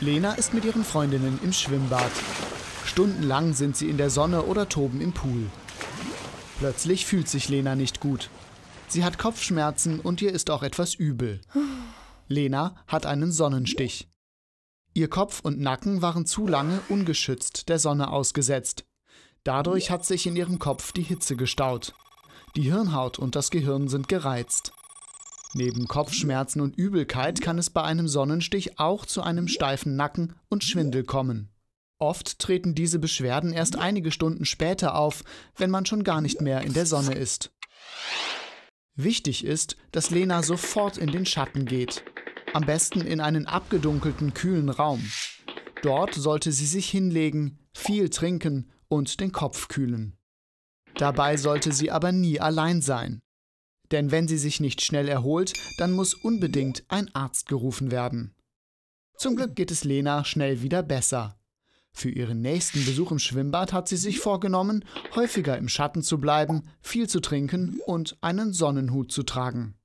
Lena ist mit ihren Freundinnen im Schwimmbad. Stundenlang sind sie in der Sonne oder toben im Pool. Plötzlich fühlt sich Lena nicht gut. Sie hat Kopfschmerzen und ihr ist auch etwas übel. Lena hat einen Sonnenstich. Ihr Kopf und Nacken waren zu lange ungeschützt der Sonne ausgesetzt. Dadurch hat sich in ihrem Kopf die Hitze gestaut. Die Hirnhaut und das Gehirn sind gereizt. Neben Kopfschmerzen und Übelkeit kann es bei einem Sonnenstich auch zu einem steifen Nacken und Schwindel kommen. Oft treten diese Beschwerden erst einige Stunden später auf, wenn man schon gar nicht mehr in der Sonne ist. Wichtig ist, dass Lena sofort in den Schatten geht. Am besten in einen abgedunkelten, kühlen Raum. Dort sollte sie sich hinlegen, viel trinken und den Kopf kühlen. Dabei sollte sie aber nie allein sein. Denn wenn sie sich nicht schnell erholt, dann muss unbedingt ein Arzt gerufen werden. Zum Glück geht es Lena schnell wieder besser. Für ihren nächsten Besuch im Schwimmbad hat sie sich vorgenommen, häufiger im Schatten zu bleiben, viel zu trinken und einen Sonnenhut zu tragen.